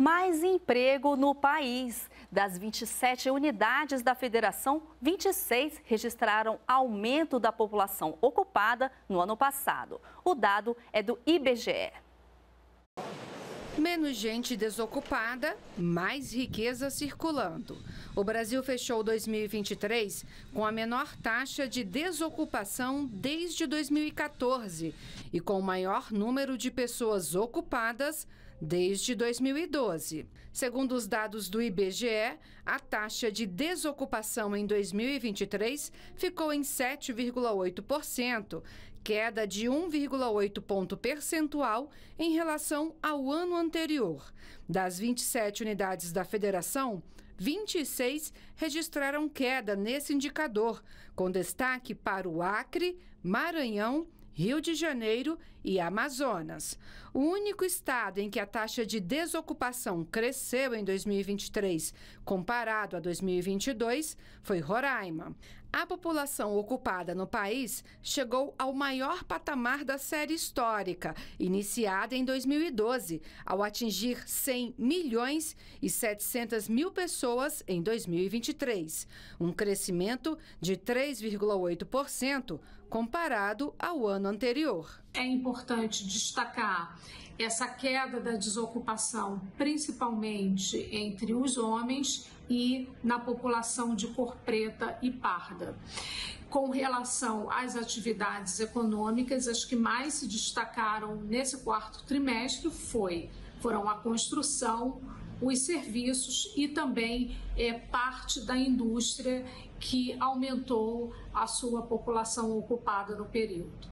mais emprego no país. Das 27 unidades da federação, 26 registraram aumento da população ocupada no ano passado. O dado é do IBGE. Menos gente desocupada, mais riqueza circulando. O Brasil fechou 2023 com a menor taxa de desocupação desde 2014 e com o maior número de pessoas ocupadas desde 2012. Segundo os dados do IBGE, a taxa de desocupação em 2023 ficou em 7,8%, queda de 1,8 ponto percentual em relação ao ano anterior. Das 27 unidades da federação, 26 registraram queda nesse indicador, com destaque para o Acre, Maranhão Rio de Janeiro e Amazonas. O único estado em que a taxa de desocupação cresceu em 2023 comparado a 2022 foi Roraima. A população ocupada no país chegou ao maior patamar da série histórica, iniciada em 2012, ao atingir 100 milhões e 700 mil pessoas em 2023, um crescimento de 3,8% comparado ao ano anterior é importante destacar essa queda da desocupação, principalmente entre os homens e na população de cor preta e parda. Com relação às atividades econômicas, as que mais se destacaram nesse quarto trimestre foi, foram a construção, os serviços e também é, parte da indústria que aumentou a sua população ocupada no período.